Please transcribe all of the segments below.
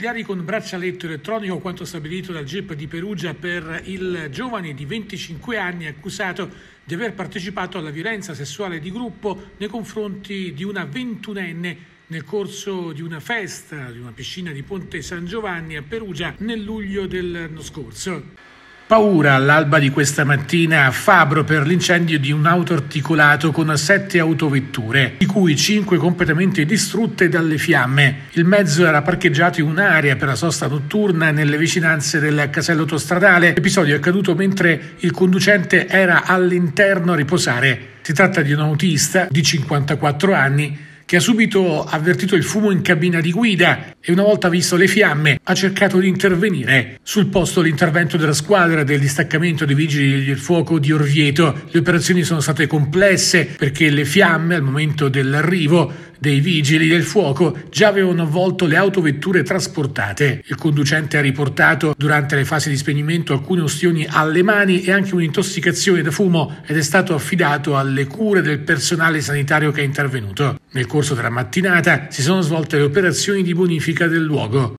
domiciliari con braccialetto elettronico quanto stabilito dal GIP di Perugia per il giovane di 25 anni accusato di aver partecipato alla violenza sessuale di gruppo nei confronti di una ventunenne nel corso di una festa di una piscina di Ponte San Giovanni a Perugia nel luglio dell'anno scorso. Paura all'alba di questa mattina a Fabro per l'incendio di un auto articolato con sette autovetture, di cui cinque completamente distrutte dalle fiamme. Il mezzo era parcheggiato in un'area per la sosta notturna nelle vicinanze del casello autostradale. L'episodio è accaduto mentre il conducente era all'interno a riposare. Si tratta di un autista di 54 anni che ha subito avvertito il fumo in cabina di guida e una volta visto le fiamme ha cercato di intervenire. Sul posto l'intervento della squadra del distaccamento dei vigili del fuoco di Orvieto. Le operazioni sono state complesse perché le fiamme al momento dell'arrivo dei vigili del fuoco già avevano avvolto le autovetture trasportate. Il conducente ha riportato durante le fasi di spegnimento alcune ustioni alle mani e anche un'intossicazione da fumo ed è stato affidato alle cure del personale sanitario che è intervenuto. Nel corso della mattinata si sono svolte le operazioni di bonifica del luogo.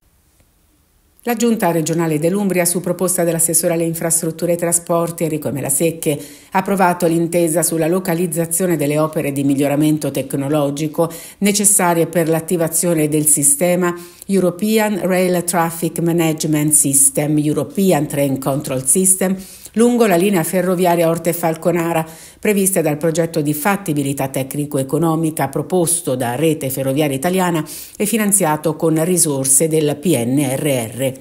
La Giunta regionale dell'Umbria, su proposta dell'assessore alle infrastrutture e trasporti Enrico Melasecche, ha approvato l'intesa sulla localizzazione delle opere di miglioramento tecnologico necessarie per l'attivazione del sistema European Rail Traffic Management System, European Train Control System, lungo la linea ferroviaria Orte Falconara previste dal progetto di fattibilità tecnico-economica proposto da Rete Ferroviaria Italiana e finanziato con risorse del PNRR.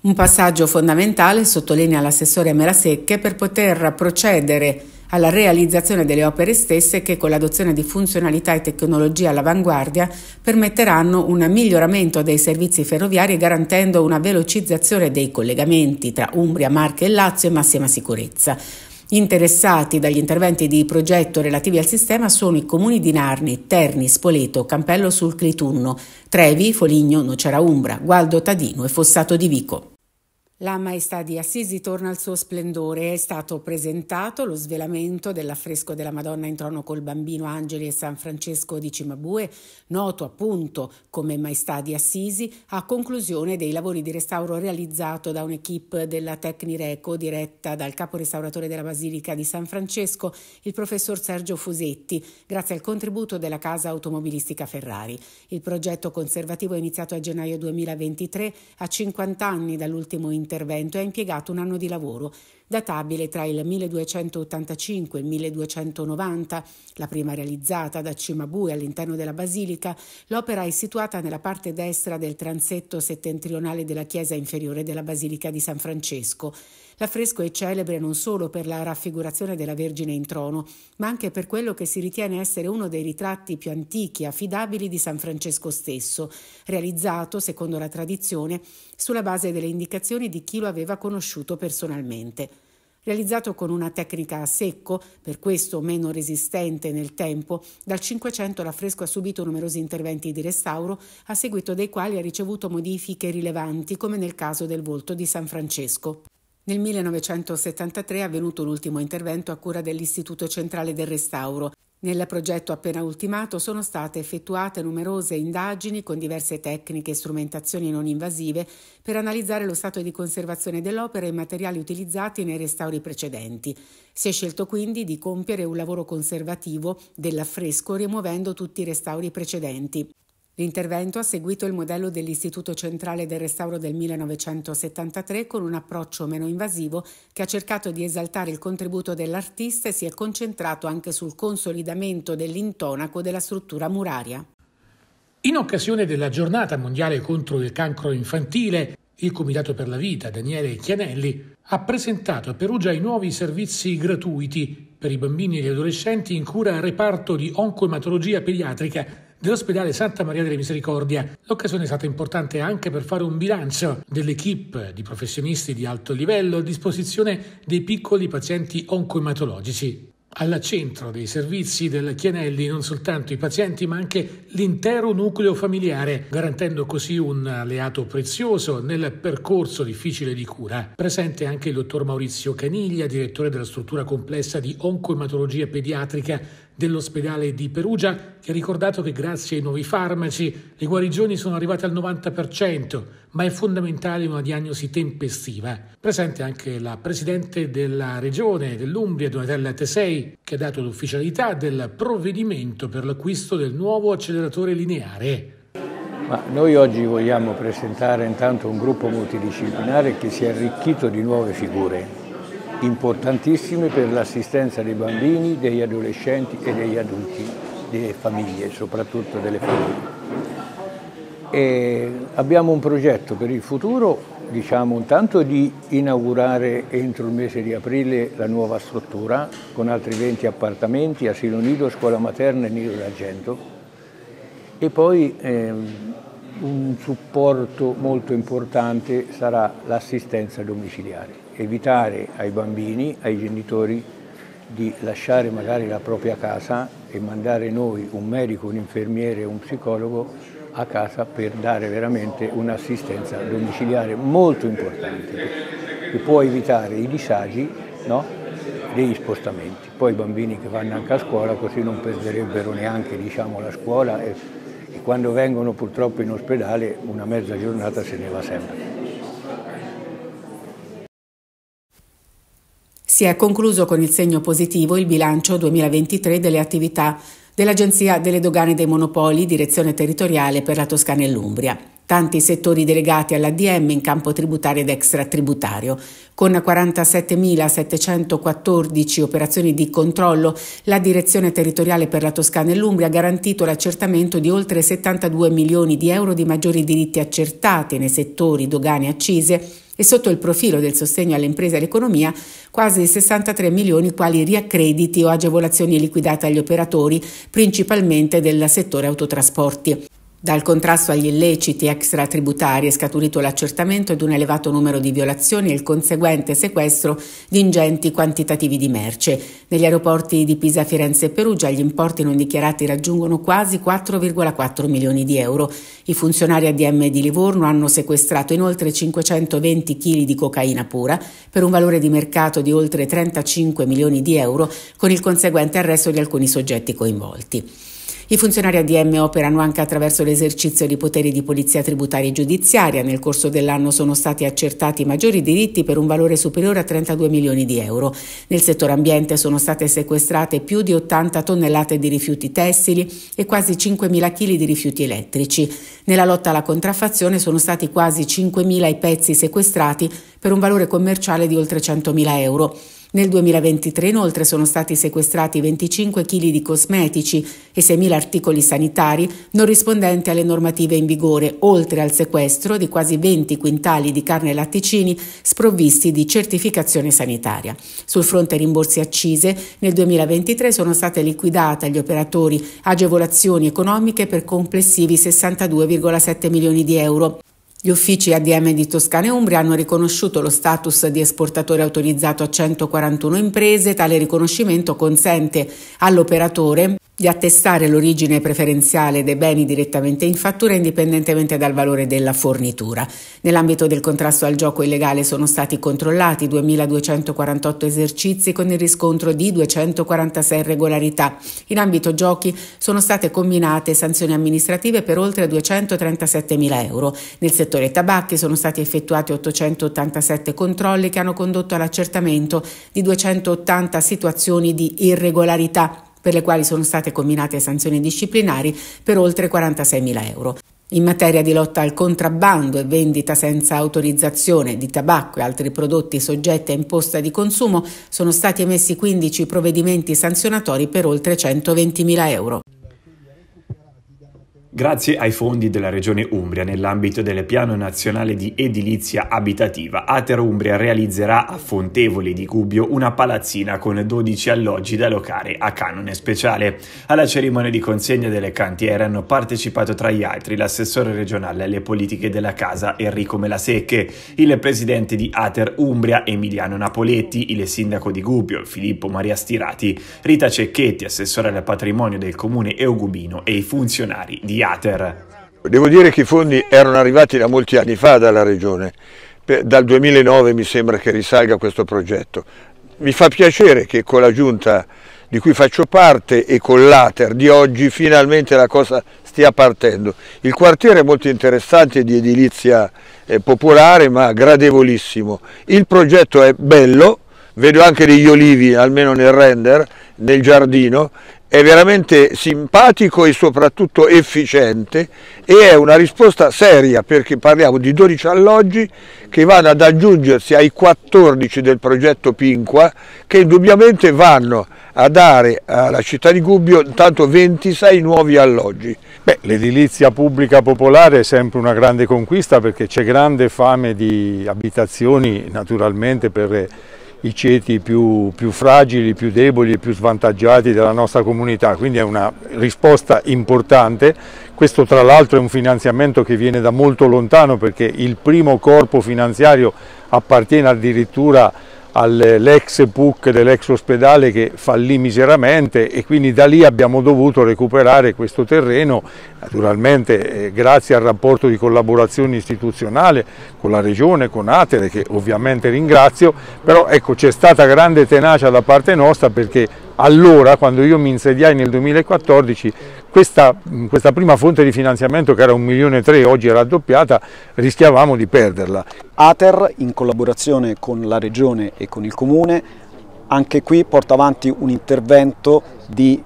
Un passaggio fondamentale, sottolinea l'assessore Merasecche, per poter procedere alla realizzazione delle opere stesse che con l'adozione di funzionalità e tecnologie all'avanguardia permetteranno un miglioramento dei servizi ferroviari garantendo una velocizzazione dei collegamenti tra Umbria, Marche e Lazio e massima sicurezza. Interessati dagli interventi di progetto relativi al sistema sono i comuni di Narni, Terni, Spoleto, Campello sul Clitunno, Trevi, Foligno, Nocera Umbra, Gualdo Tadino e Fossato di Vico. La Maestà di Assisi torna al suo splendore. È stato presentato lo svelamento dell'affresco della Madonna in trono col bambino Angeli e San Francesco di Cimabue, noto appunto come Maestà di Assisi, a conclusione dei lavori di restauro realizzato da un'equipe della Tecnireco diretta dal capo restauratore della Basilica di San Francesco, il professor Sergio Fusetti, grazie al contributo della casa automobilistica Ferrari. Il progetto conservativo è iniziato a gennaio 2023, a 50 anni dall'ultimo intervento intervento e ha impiegato un anno di lavoro, databile tra il 1285 e il 1290, la prima realizzata da Cimabue all'interno della basilica, l'opera è situata nella parte destra del transetto settentrionale della chiesa inferiore della basilica di San Francesco. L'affresco è celebre non solo per la raffigurazione della Vergine in trono, ma anche per quello che si ritiene essere uno dei ritratti più antichi e affidabili di San Francesco stesso, realizzato, secondo la tradizione, sulla base delle indicazioni di chi lo aveva conosciuto personalmente realizzato con una tecnica a secco, per questo meno resistente nel tempo. Dal Cinquecento l'affresco ha subito numerosi interventi di restauro, a seguito dei quali ha ricevuto modifiche rilevanti, come nel caso del volto di San Francesco. Nel 1973 è avvenuto l'ultimo intervento a cura dell'Istituto Centrale del Restauro. Nel progetto appena ultimato sono state effettuate numerose indagini con diverse tecniche e strumentazioni non invasive per analizzare lo stato di conservazione dell'opera e i materiali utilizzati nei restauri precedenti. Si è scelto quindi di compiere un lavoro conservativo dell'affresco rimuovendo tutti i restauri precedenti. L'intervento ha seguito il modello dell'Istituto Centrale del Restauro del 1973 con un approccio meno invasivo che ha cercato di esaltare il contributo dell'artista e si è concentrato anche sul consolidamento dell'intonaco della struttura muraria. In occasione della giornata mondiale contro il cancro infantile, il Comitato per la Vita Daniele Chianelli ha presentato a Perugia i nuovi servizi gratuiti per i bambini e gli adolescenti in cura al reparto di oncoematologia pediatrica dell'ospedale Santa Maria delle Misericordia. L'occasione è stata importante anche per fare un bilancio dell'equipe di professionisti di alto livello a disposizione dei piccoli pazienti oncoematologici. Al centro dei servizi del Chianelli non soltanto i pazienti ma anche l'intero nucleo familiare, garantendo così un alleato prezioso nel percorso difficile di cura. Presente anche il dottor Maurizio Caniglia, direttore della struttura complessa di oncoematologia pediatrica dell'ospedale di Perugia che ha ricordato che grazie ai nuovi farmaci le guarigioni sono arrivate al 90%, ma è fondamentale una diagnosi tempestiva. Presente anche la presidente della regione dell'Umbria, Donatella Tesei, che ha dato l'ufficialità del provvedimento per l'acquisto del nuovo acceleratore lineare. Ma noi oggi vogliamo presentare intanto un gruppo multidisciplinare che si è arricchito di nuove figure importantissime per l'assistenza dei bambini, degli adolescenti e degli adulti, delle famiglie, soprattutto delle famiglie. E abbiamo un progetto per il futuro, diciamo intanto di inaugurare entro il mese di aprile la nuova struttura con altri 20 appartamenti, asilo nido, scuola materna e nido d'argento e poi ehm, un supporto molto importante sarà l'assistenza domiciliare evitare ai bambini, ai genitori di lasciare magari la propria casa e mandare noi un medico, un infermiere, un psicologo a casa per dare veramente un'assistenza domiciliare molto importante che può evitare i disagi no, degli spostamenti. Poi i bambini che vanno anche a scuola così non perderebbero neanche diciamo, la scuola e, e quando vengono purtroppo in ospedale una mezza giornata se ne va sempre. si è concluso con il segno positivo il bilancio 2023 delle attività dell'Agenzia delle Dogane dei Monopoli, Direzione Territoriale per la Toscana e l'Umbria tanti settori delegati all'ADM in campo tributario ed extratributario. Con 47.714 operazioni di controllo, la Direzione Territoriale per la Toscana e l'Umbria ha garantito l'accertamento di oltre 72 milioni di euro di maggiori diritti accertati nei settori dogane e accise e sotto il profilo del sostegno alle imprese e all'economia quasi 63 milioni quali riaccrediti o agevolazioni liquidate agli operatori, principalmente del settore autotrasporti. Dal contrasto agli illeciti extratributari è scaturito l'accertamento di un elevato numero di violazioni e il conseguente sequestro di ingenti quantitativi di merce. Negli aeroporti di Pisa, Firenze e Perugia gli importi non dichiarati raggiungono quasi 4,4 milioni di euro. I funzionari ADM di Livorno hanno sequestrato inoltre 520 kg di cocaina pura per un valore di mercato di oltre 35 milioni di euro con il conseguente arresto di alcuni soggetti coinvolti. I funzionari ADM operano anche attraverso l'esercizio di poteri di polizia tributaria e giudiziaria. Nel corso dell'anno sono stati accertati maggiori diritti per un valore superiore a 32 milioni di euro. Nel settore ambiente sono state sequestrate più di 80 tonnellate di rifiuti tessili e quasi 5.000 kg di rifiuti elettrici. Nella lotta alla contraffazione sono stati quasi 5.000 i pezzi sequestrati per un valore commerciale di oltre 100.000 euro. Nel 2023 inoltre sono stati sequestrati 25 kg di cosmetici e 6.000 articoli sanitari non rispondenti alle normative in vigore, oltre al sequestro di quasi 20 quintali di carne e latticini sprovvisti di certificazione sanitaria. Sul fronte rimborsi accise, nel 2023 sono state liquidate agli operatori agevolazioni economiche per complessivi 62,7 milioni di euro. Gli uffici ADM di Toscana e Umbria hanno riconosciuto lo status di esportatore autorizzato a 141 imprese. Tale riconoscimento consente all'operatore di attestare l'origine preferenziale dei beni direttamente in fattura indipendentemente dal valore della fornitura. Nell'ambito del contrasto al gioco illegale sono stati controllati 2.248 esercizi con il riscontro di 246 regolarità. In ambito giochi sono state combinate sanzioni amministrative per oltre 237.000 euro. Nel settore tabacchi sono stati effettuati 887 controlli che hanno condotto all'accertamento di 280 situazioni di irregolarità per le quali sono state combinate sanzioni disciplinari per oltre 46.000 euro. In materia di lotta al contrabbando e vendita senza autorizzazione di tabacco e altri prodotti soggetti a imposta di consumo sono stati emessi 15 provvedimenti sanzionatori per oltre 120.000 euro. Grazie ai fondi della Regione Umbria nell'ambito del Piano Nazionale di Edilizia Abitativa, Ater Umbria realizzerà a Fontevoli di Gubbio una palazzina con 12 alloggi da locare a canone speciale. Alla cerimonia di consegna delle cantiere hanno partecipato tra gli altri l'assessore regionale alle politiche della casa Enrico Melasecche, il presidente di Ater Umbria Emiliano Napoletti, il sindaco di Gubbio Filippo Maria Stirati, Rita Cecchetti, assessore al patrimonio del comune Eugubino e i funzionari di Ater. Theater. Devo dire che i fondi erano arrivati da molti anni fa dalla Regione, dal 2009 mi sembra che risalga questo progetto. Mi fa piacere che con la Giunta di cui faccio parte e con l'Ater di oggi finalmente la cosa stia partendo. Il quartiere è molto interessante di edilizia eh, popolare ma gradevolissimo. Il progetto è bello, vedo anche degli olivi almeno nel render, nel giardino è veramente simpatico e soprattutto efficiente e è una risposta seria perché parliamo di 12 alloggi che vanno ad aggiungersi ai 14 del progetto Pinqua che indubbiamente vanno a dare alla città di Gubbio intanto 26 nuovi alloggi. L'edilizia pubblica popolare è sempre una grande conquista perché c'è grande fame di abitazioni naturalmente per i ceti più, più fragili, più deboli e più svantaggiati della nostra comunità, quindi è una risposta importante. Questo tra l'altro è un finanziamento che viene da molto lontano perché il primo corpo finanziario appartiene addirittura all'ex PUC dell'ex ospedale che fallì miseramente e quindi da lì abbiamo dovuto recuperare questo terreno, naturalmente eh, grazie al rapporto di collaborazione istituzionale con la Regione, con Atere che ovviamente ringrazio, però ecco c'è stata grande tenacia da parte nostra perché allora, quando io mi insediai nel 2014, questa, questa prima fonte di finanziamento che era 1 milione e 3, oggi è raddoppiata, rischiavamo di perderla. Ater, in collaborazione con la Regione e con il Comune, anche qui porta avanti un intervento di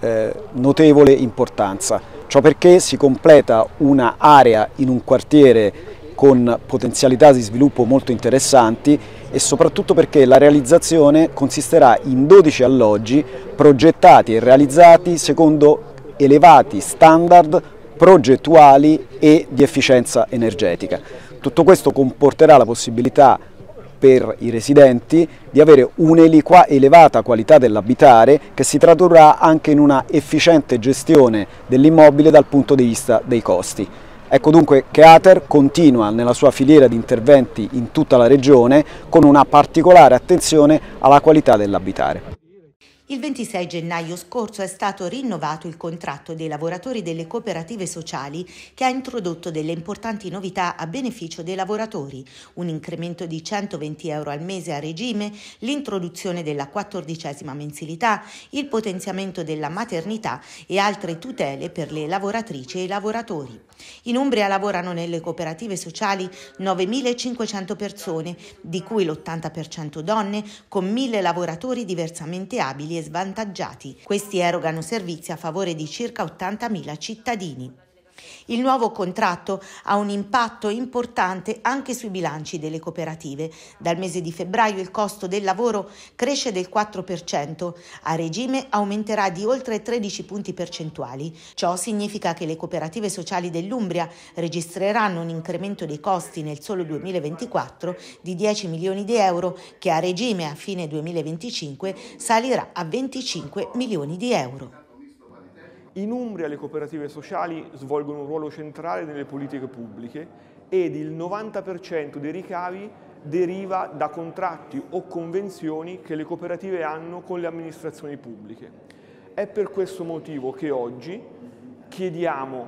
eh, notevole importanza. Ciò perché si completa un'area in un quartiere con potenzialità di sviluppo molto interessanti e soprattutto perché la realizzazione consisterà in 12 alloggi progettati e realizzati secondo elevati standard progettuali e di efficienza energetica. Tutto questo comporterà la possibilità per i residenti di avere un'elevata qualità dell'abitare che si tradurrà anche in una efficiente gestione dell'immobile dal punto di vista dei costi. Ecco dunque che Ater continua nella sua filiera di interventi in tutta la regione con una particolare attenzione alla qualità dell'abitare. Il 26 gennaio scorso è stato rinnovato il contratto dei lavoratori delle cooperative sociali che ha introdotto delle importanti novità a beneficio dei lavoratori, un incremento di 120 euro al mese a regime, l'introduzione della quattordicesima mensilità, il potenziamento della maternità e altre tutele per le lavoratrici e i lavoratori. In Umbria lavorano nelle cooperative sociali 9.500 persone, di cui l'80% donne, con 1.000 lavoratori diversamente abili e svantaggiati. Questi erogano servizi a favore di circa 80.000 cittadini. Il nuovo contratto ha un impatto importante anche sui bilanci delle cooperative. Dal mese di febbraio il costo del lavoro cresce del 4%, a regime aumenterà di oltre 13 punti percentuali. Ciò significa che le cooperative sociali dell'Umbria registreranno un incremento dei costi nel solo 2024 di 10 milioni di euro che a regime a fine 2025 salirà a 25 milioni di euro. In Umbria le cooperative sociali svolgono un ruolo centrale nelle politiche pubbliche ed il 90% dei ricavi deriva da contratti o convenzioni che le cooperative hanno con le amministrazioni pubbliche. È per questo motivo che oggi chiediamo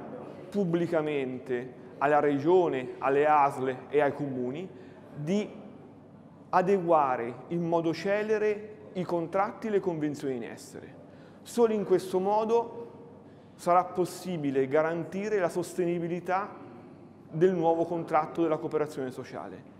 pubblicamente alla Regione, alle ASLE e ai comuni di adeguare in modo celere i contratti e le convenzioni in essere. Solo in questo modo sarà possibile garantire la sostenibilità del nuovo contratto della cooperazione sociale.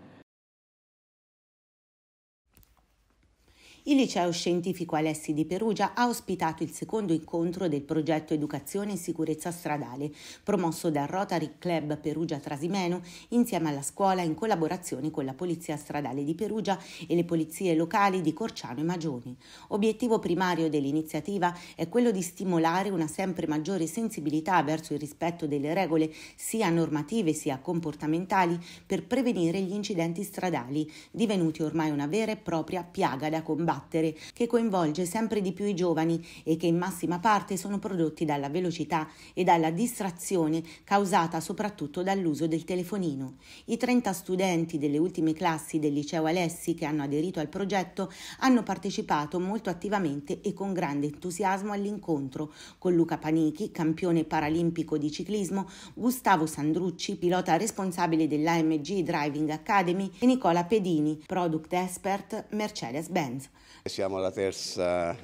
Il Liceo Scientifico Alessi di Perugia ha ospitato il secondo incontro del progetto Educazione e Sicurezza Stradale, promosso dal Rotary Club Perugia Trasimeno insieme alla scuola in collaborazione con la Polizia Stradale di Perugia e le polizie locali di Corciano e Magioni. Obiettivo primario dell'iniziativa è quello di stimolare una sempre maggiore sensibilità verso il rispetto delle regole sia normative sia comportamentali per prevenire gli incidenti stradali, divenuti ormai una vera e propria piaga da combattere combattere, che coinvolge sempre di più i giovani e che in massima parte sono prodotti dalla velocità e dalla distrazione causata soprattutto dall'uso del telefonino. I 30 studenti delle ultime classi del liceo Alessi che hanno aderito al progetto hanno partecipato molto attivamente e con grande entusiasmo all'incontro con Luca Panichi, campione paralimpico di ciclismo, Gustavo Sandrucci, pilota responsabile dell'AMG Driving Academy e Nicola Pedini, product expert Mercedes-Benz. Siamo alla terza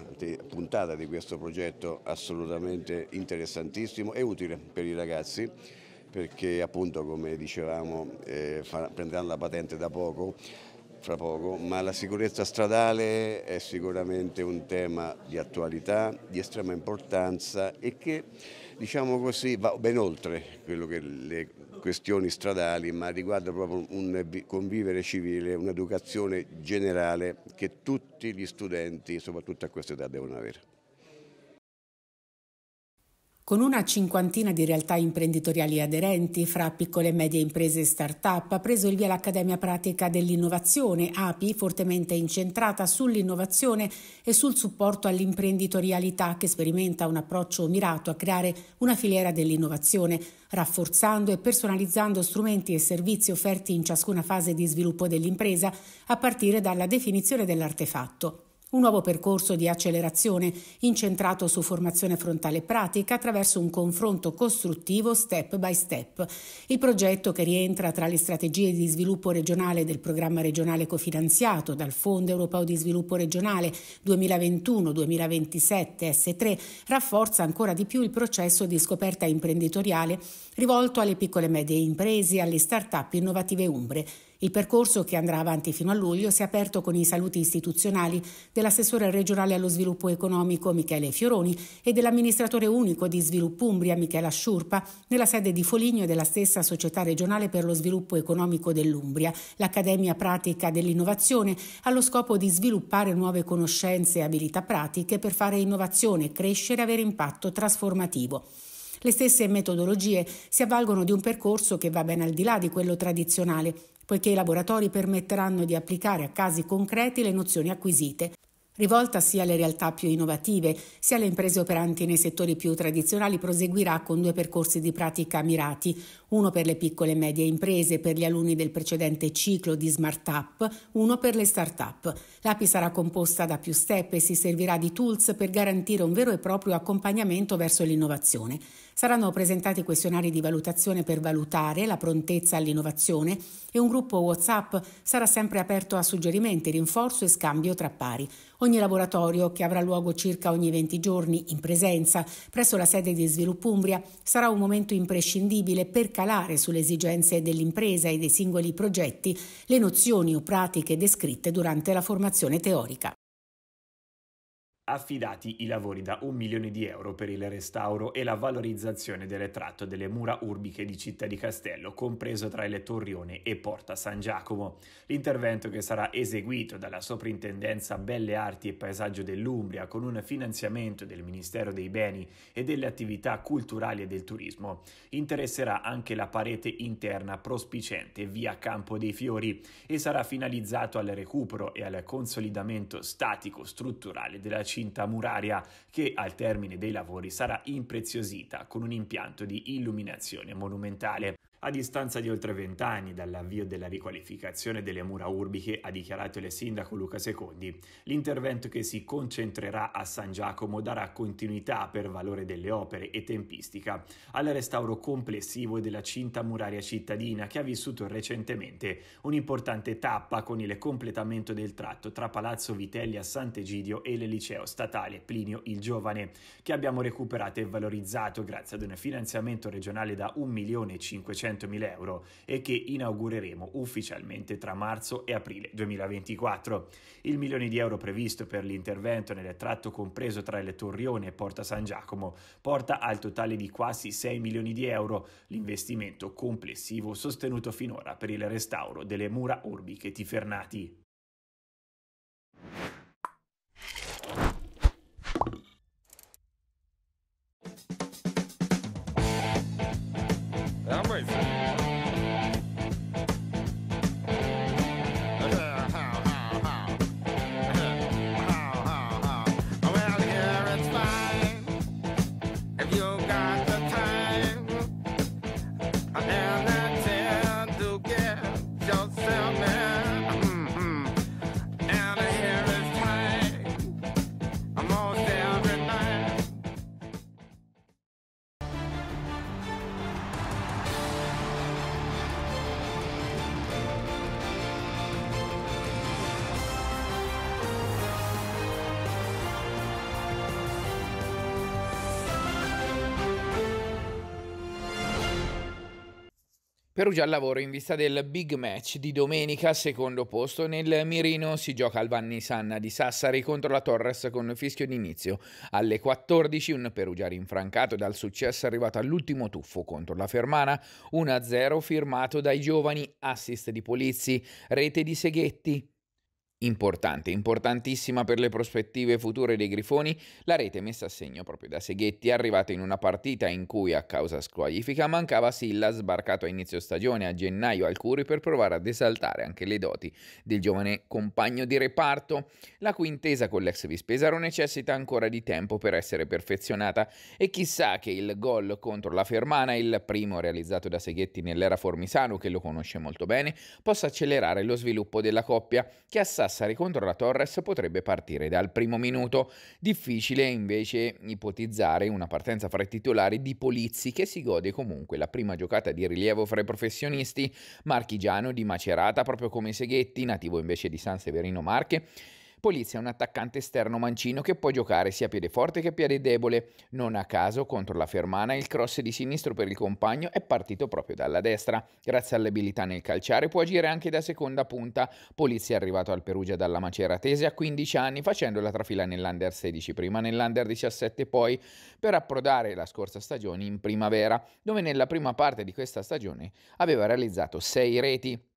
puntata di questo progetto assolutamente interessantissimo e utile per i ragazzi perché appunto come dicevamo eh, prenderanno la patente da poco fra poco, ma la sicurezza stradale è sicuramente un tema di attualità, di estrema importanza e che diciamo così, va ben oltre quello che le questioni stradali, ma riguarda proprio un convivere civile, un'educazione generale che tutti gli studenti, soprattutto a questa età, devono avere con una cinquantina di realtà imprenditoriali aderenti fra piccole e medie imprese e start-up, ha preso il via l'Accademia Pratica dell'Innovazione, API, fortemente incentrata sull'innovazione e sul supporto all'imprenditorialità che sperimenta un approccio mirato a creare una filiera dell'innovazione, rafforzando e personalizzando strumenti e servizi offerti in ciascuna fase di sviluppo dell'impresa, a partire dalla definizione dell'artefatto. Un nuovo percorso di accelerazione incentrato su formazione frontale pratica attraverso un confronto costruttivo step by step. Il progetto che rientra tra le strategie di sviluppo regionale del programma regionale cofinanziato dal Fondo Europeo di Sviluppo Regionale 2021-2027 S3 rafforza ancora di più il processo di scoperta imprenditoriale rivolto alle piccole e medie imprese e alle start-up innovative umbre. Il percorso, che andrà avanti fino a luglio, si è aperto con i saluti istituzionali dell'assessore regionale allo sviluppo economico Michele Fioroni e dell'amministratore unico di Sviluppo Umbria Michela Sciurpa nella sede di Foligno e della stessa Società regionale per lo sviluppo economico dell'Umbria, l'Accademia Pratica dell'Innovazione, allo scopo di sviluppare nuove conoscenze e abilità pratiche per fare innovazione, crescere e avere impatto trasformativo. Le stesse metodologie si avvalgono di un percorso che va ben al di là di quello tradizionale, poiché i laboratori permetteranno di applicare a casi concreti le nozioni acquisite, rivolta sia alle realtà più innovative sia alle imprese operanti nei settori più tradizionali, proseguirà con due percorsi di pratica mirati, uno per le piccole e medie imprese, per gli alunni del precedente ciclo di Smart Up, uno per le start-up. L'API sarà composta da più step e si servirà di tools per garantire un vero e proprio accompagnamento verso l'innovazione. Saranno presentati questionari di valutazione per valutare la prontezza all'innovazione e un gruppo WhatsApp sarà sempre aperto a suggerimenti, rinforzo e scambio tra pari. Ogni laboratorio, che avrà luogo circa ogni 20 giorni in presenza presso la sede di Sviluppo Umbria, sarà un momento imprescindibile per calare sulle esigenze dell'impresa e dei singoli progetti le nozioni o pratiche descritte durante la formazione teorica affidati i lavori da un milione di euro per il restauro e la valorizzazione del retratto delle mura urbiche di Città di Castello, compreso tra le Torrione e Porta San Giacomo. L'intervento che sarà eseguito dalla Soprintendenza Belle Arti e Paesaggio dell'Umbria con un finanziamento del Ministero dei Beni e delle Attività Culturali e del Turismo interesserà anche la parete interna prospicente via Campo dei Fiori e sarà finalizzato al recupero e al consolidamento statico strutturale della città cinta muraria che al termine dei lavori sarà impreziosita con un impianto di illuminazione monumentale. A distanza di oltre vent'anni dall'avvio della riqualificazione delle mura urbiche, ha dichiarato il sindaco Luca Secondi, l'intervento che si concentrerà a San Giacomo darà continuità per valore delle opere e tempistica al restauro complessivo della cinta muraria cittadina che ha vissuto recentemente un'importante tappa con il completamento del tratto tra Palazzo Vitelli a Sant'Egidio e il liceo statale Plinio il Giovane, che abbiamo recuperato e valorizzato grazie ad un finanziamento regionale da 1.500.000 100.000 euro e che inaugureremo ufficialmente tra marzo e aprile 2024. Il milione di euro previsto per l'intervento nel tratto compreso tra le Torrione e Porta San Giacomo porta al totale di quasi 6 milioni di euro l'investimento complessivo sostenuto finora per il restauro delle mura urbiche tifernati. Perugia al lavoro in vista del big match di domenica, secondo posto nel mirino si gioca al Vanni Sanna di Sassari contro la Torres con fischio d'inizio. Alle 14 un Perugia rinfrancato dal successo arrivato all'ultimo tuffo contro la Fermana, 1-0 firmato dai giovani, assist di Polizzi, rete di Seghetti. Importante, importantissima per le prospettive future dei Grifoni, la rete messa a segno proprio da Seghetti, arrivata in una partita in cui a causa squalifica mancava Silla, sbarcato a inizio stagione a gennaio al Curi per provare ad esaltare anche le doti del giovane compagno di reparto. La cui intesa con l'ex Vispesaro necessita ancora di tempo per essere perfezionata e chissà che il gol contro la Fermana, il primo realizzato da Seghetti nell'era Formisano, che lo conosce molto bene, possa accelerare lo sviluppo della coppia che assale Sassari contro la Torres potrebbe partire dal primo minuto. Difficile invece ipotizzare una partenza fra i titolari di Polizzi che si gode comunque la prima giocata di rilievo fra i professionisti, marchigiano di Macerata proprio come Seghetti, nativo invece di San Severino Marche, Polizia è un attaccante esterno mancino che può giocare sia piede forte che piede debole. Non a caso, contro la Fermana, il cross di sinistro per il compagno è partito proprio dalla destra. Grazie all'abilità nel calciare può agire anche da seconda punta. Polizia è arrivato al Perugia dalla Maceratese a 15 anni, facendo la trafila nell'Under 16 prima, nell'Under 17 poi, per approdare la scorsa stagione in primavera, dove nella prima parte di questa stagione aveva realizzato 6 reti.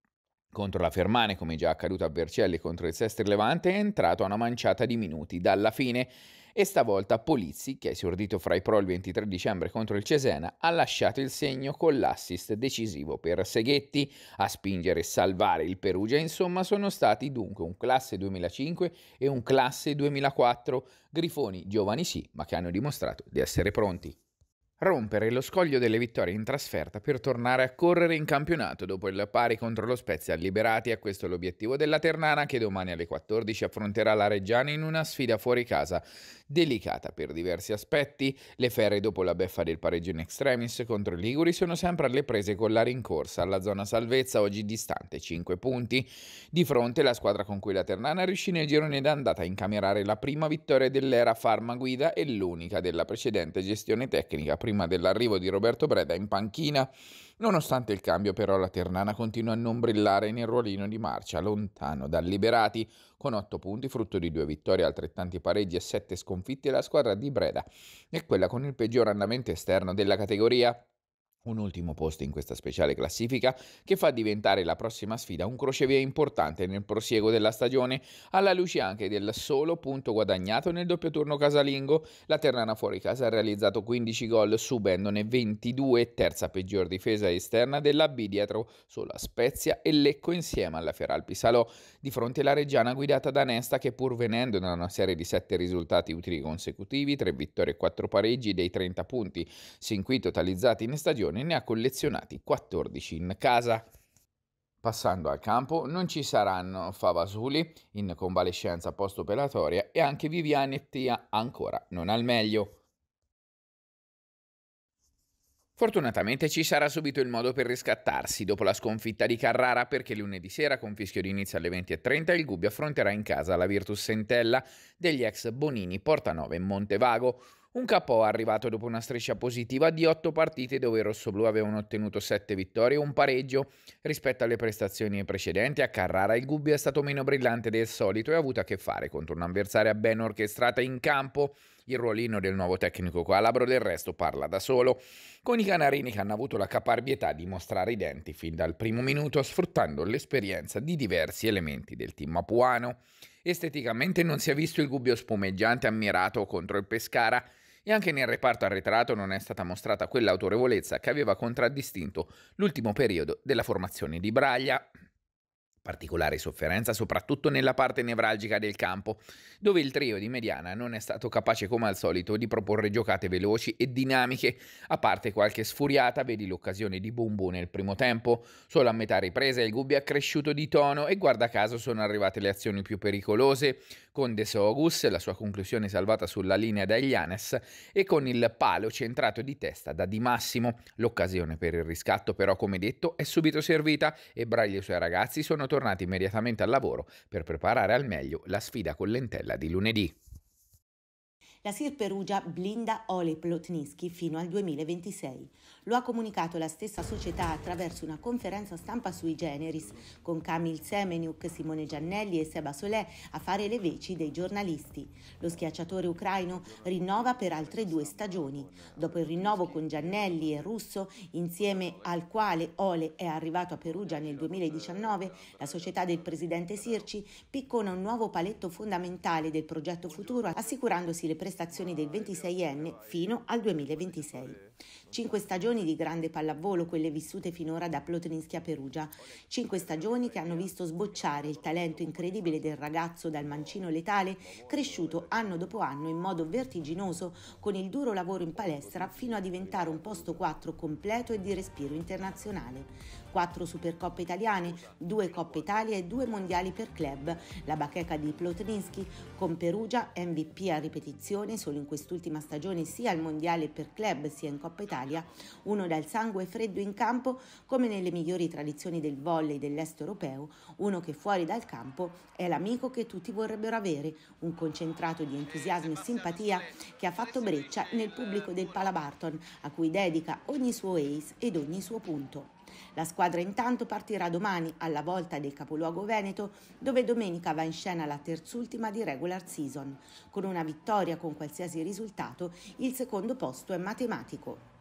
Contro la Fermane, come già accaduto a Vercelli contro il Sestri Levante, è entrato a una manciata di minuti dalla fine e stavolta Polizzi, che è esordito fra i pro il 23 dicembre contro il Cesena, ha lasciato il segno con l'assist decisivo per Seghetti. A spingere e salvare il Perugia, insomma, sono stati dunque un classe 2005 e un classe 2004, grifoni giovani sì, ma che hanno dimostrato di essere pronti rompere lo scoglio delle vittorie in trasferta per tornare a correre in campionato dopo il pari contro lo Spezia liberati e questo l'obiettivo della Ternana che domani alle 14 affronterà la Reggiana in una sfida fuori casa delicata per diversi aspetti. Le ferre dopo la beffa del pareggio in extremis contro i Liguri sono sempre alle prese con la rincorsa alla zona salvezza, oggi distante 5 punti. Di fronte la squadra con cui la Ternana riuscì nel girone d'andata a incamerare la prima vittoria dell'era Farma Guida e l'unica della precedente gestione tecnica prima dell'arrivo di Roberto Breda in panchina. Nonostante il cambio però la Ternana continua a non brillare nel ruolino di marcia, lontano dal Liberati, con otto punti, frutto di due vittorie, altrettanti pareggi e sette sconfitte, la squadra di Breda è quella con il peggior andamento esterno della categoria. Un ultimo posto in questa speciale classifica che fa diventare la prossima sfida un crocevia importante nel prosieguo della stagione, alla luce anche del solo punto guadagnato nel doppio turno casalingo. La Terrana fuori casa ha realizzato 15 gol, subendone 22, terza peggior difesa esterna della B dietro solo a Spezia e Lecco insieme alla Feralpi Salò. Di fronte alla Reggiana guidata da Nesta che pur venendo da una serie di 7 risultati utili consecutivi, 3 vittorie e 4 pareggi dei 30 punti sin qui totalizzati in stagione, stagione ne ha collezionati 14 in casa. Passando al campo, non ci saranno Favasuli in convalescenza post-operatoria e anche Viviane Tia ancora non al meglio. Fortunatamente ci sarà subito il modo per riscattarsi dopo la sconfitta di Carrara perché lunedì sera con fischio di inizio alle 20.30 il Gubbio affronterà in casa la Virtus Sentella degli ex Bonini Porta 9 Montevago. Un capo arrivato dopo una striscia positiva di 8 partite dove i rossoblù avevano ottenuto 7 vittorie e un pareggio. Rispetto alle prestazioni precedenti a Carrara il Gubbio è stato meno brillante del solito e ha avuto a che fare contro un'avversaria ben orchestrata in campo il ruolino del nuovo tecnico Calabro del resto parla da solo, con i canarini che hanno avuto la caparbietà di mostrare i denti fin dal primo minuto sfruttando l'esperienza di diversi elementi del team apuano. Esteticamente non si è visto il gubbio spumeggiante ammirato contro il Pescara, e anche nel reparto arretrato non è stata mostrata quell'autorevolezza che aveva contraddistinto l'ultimo periodo della formazione di Braglia. Particolare sofferenza soprattutto nella parte nevralgica del campo, dove il trio di mediana non è stato capace come al solito di proporre giocate veloci e dinamiche, a parte qualche sfuriata, vedi l'occasione di Bumbu nel primo tempo, solo a metà ripresa il Gubbi ha cresciuto di tono e guarda caso sono arrivate le azioni più pericolose, con Desaurus, la sua conclusione salvata sulla linea da Ilianes e con il palo centrato di testa da Di Massimo. L'occasione per il riscatto però, come detto, è subito servita e Braille e i suoi ragazzi sono tornati immediatamente al lavoro per preparare al meglio la sfida con l'entella di lunedì. La Sir Perugia blinda Ole Plotnitsky fino al 2026. Lo ha comunicato la stessa società attraverso una conferenza stampa sui generis, con Camil Semeniuk, Simone Giannelli e Seba Solè a fare le veci dei giornalisti. Lo schiacciatore ucraino rinnova per altre due stagioni. Dopo il rinnovo con Giannelli e Russo, insieme al quale Ole è arrivato a Perugia nel 2019, la società del presidente Sirci piccona un nuovo paletto fondamentale del progetto futuro assicurandosi le prestazioni prestazioni del 26enne fino al 2026. Cinque stagioni di grande pallavolo, quelle vissute finora da Plotninski a Perugia. Cinque stagioni che hanno visto sbocciare il talento incredibile del ragazzo dal mancino letale, cresciuto anno dopo anno in modo vertiginoso, con il duro lavoro in palestra fino a diventare un posto 4 completo e di respiro internazionale. Quattro Supercoppe italiane, due Coppe Italia e due mondiali per club. La bacheca di Plotninski con Perugia MVP a ripetizione solo in quest'ultima stagione sia al mondiale per club sia in Coppa Coppa Italia, uno dal sangue freddo in campo come nelle migliori tradizioni del volley dell'est europeo, uno che fuori dal campo è l'amico che tutti vorrebbero avere, un concentrato di entusiasmo e simpatia che ha fatto breccia nel pubblico del Palabarton, a cui dedica ogni suo ace ed ogni suo punto. La squadra intanto partirà domani alla volta del capoluogo Veneto, dove domenica va in scena la terzultima di regular season. Con una vittoria con qualsiasi risultato, il secondo posto è matematico.